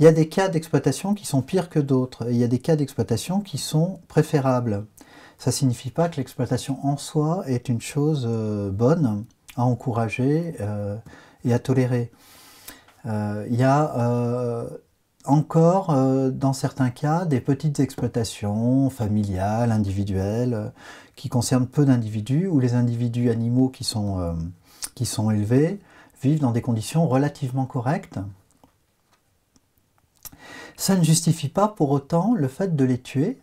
Il y a des cas d'exploitation qui sont pires que d'autres, il y a des cas d'exploitation qui sont préférables. Ça ne signifie pas que l'exploitation en soi est une chose euh, bonne à encourager euh, et à tolérer. Euh, il y a encore, dans certains cas, des petites exploitations familiales, individuelles, qui concernent peu d'individus, où les individus animaux qui sont élevés vivent dans des conditions relativement correctes, ça ne justifie pas pour autant le fait de les tuer,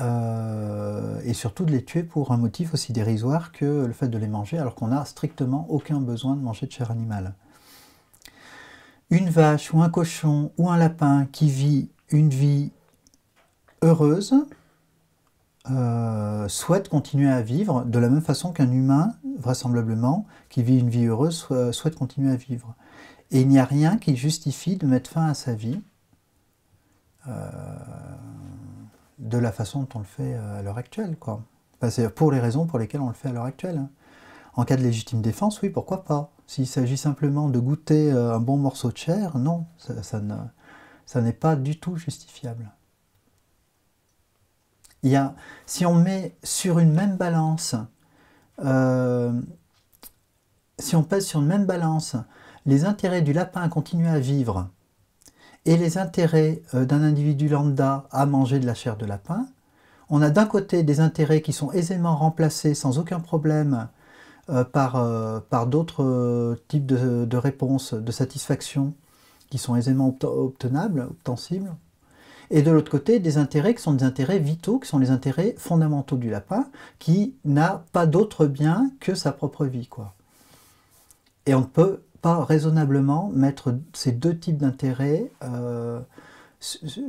euh, et surtout de les tuer pour un motif aussi dérisoire que le fait de les manger, alors qu'on n'a strictement aucun besoin de manger de chair animale. Une vache ou un cochon ou un lapin qui vit une vie heureuse euh, souhaite continuer à vivre de la même façon qu'un humain, vraisemblablement, qui vit une vie heureuse, souhaite continuer à vivre. Et il n'y a rien qui justifie de mettre fin à sa vie euh, de la façon dont on le fait euh, à l'heure actuelle. Quoi. pour les raisons pour lesquelles on le fait à l'heure actuelle. Hein. En cas de légitime défense, oui, pourquoi pas S'il s'agit simplement de goûter euh, un bon morceau de chair, non, ça, n'est pas du tout justifiable. Il a, si on met sur une même balance, si on pèse sur une même balance les intérêts du lapin à continuer à vivre et les intérêts euh, d'un individu lambda à manger de la chair de lapin, on a d'un côté des intérêts qui sont aisément remplacés sans aucun problème euh, par, euh, par d'autres types de, réponses de satisfaction qui sont aisément obtenables, obtensibles. Et de l'autre côté, des intérêts qui sont des intérêts vitaux, qui sont les intérêts fondamentaux du lapin, qui n'a pas d'autre bien que sa propre vie. Quoi. Et on peut pas raisonnablement mettre ces deux types d'intérêts, euh,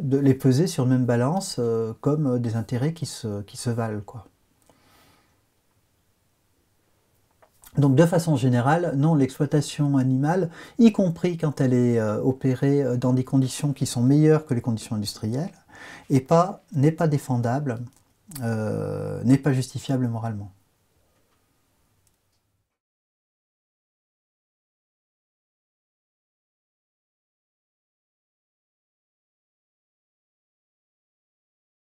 de les peser sur même balance euh, comme des intérêts qui se, qui se valent. Quoi. Donc de façon générale, non, l'exploitation animale, y compris quand elle est euh, opérée dans des conditions qui sont meilleures que les conditions industrielles, n'est pas, pas défendable, n'est pas justifiable moralement.